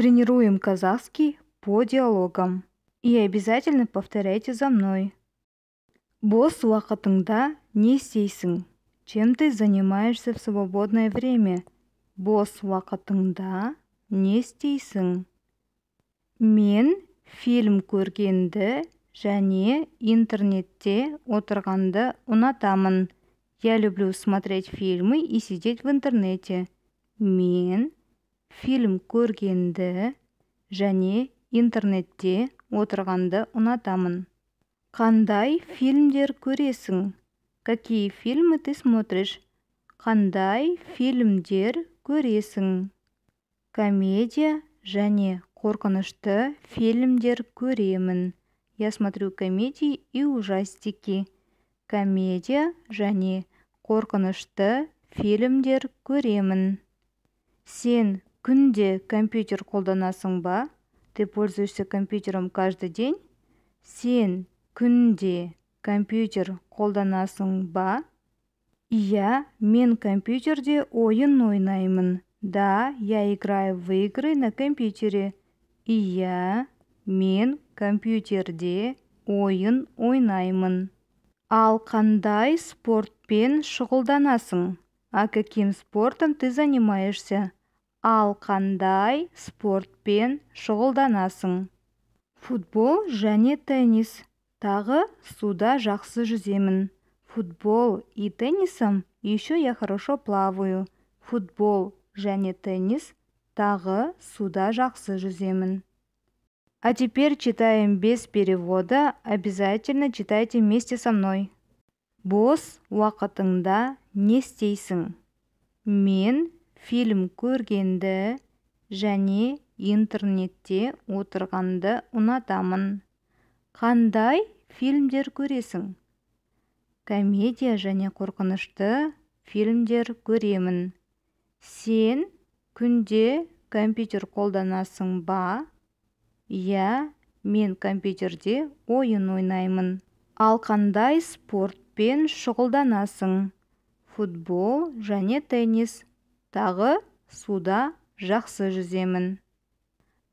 Тренируем казахский по диалогам. И обязательно повторяйте за мной. Бос уақытыңда не істейсің? Чем ты занимаешься в свободное время? Бос уақытыңда не істейсің? Мен фильм көргенді және интернетте отырғанды ұнатамын. Я люблю смотреть фильмы и сидеть в интернете. Мен фильм көргенді және интернетте отырғанды ұнатамын қандай фильмдер көресің какие фильмы ты смотришь қандай фильмдер көресің комедия және қорқынышты фильмдер көремін я смотрю комедии и ужастики комедия және қорқынышты фильмдер көремін сен күнде компьютер қолданасың ба ты пользуешься компьютером каждый день сен күнде компьютер қолданасың ба иә мен компьютерде ойын ойнаймын да я играю в игры на компьютере иә мен компьютерде ойын ойнаймын ал қандай спортпен шұғылданасың а каким спортом ты занимаешься ал қандай спортпен шұғылданасың футбол және теннис тағы суда жақсы жүземін футбол и теннисом еще я хорошо плаваю футбол және теннис тағы суда жақсы жүземін а теперь читаем без перевода. Обязательно читайте вместе со мной. Бос уақытыңда не істейсің? Мен фильм көргенді және интернетте отырғанды ұнатамын қандай фильмдер көресің комедия және қорқынышты фильмдер көремін сен күнде компьютер қолданасың ба иә мен компьютерде ойын ойнаймын ал қандай спортпен шұғылданасың футбол және теннис дағы суда жақсы жүземін.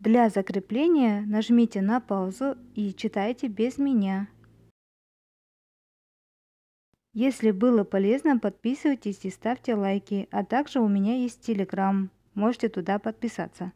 Для закрепления нажмите на паузу и читайте без меня. Если было полезно, подписывайтесь и ставьте лайки, а также у меня есть Телеграм, можете туда подписаться.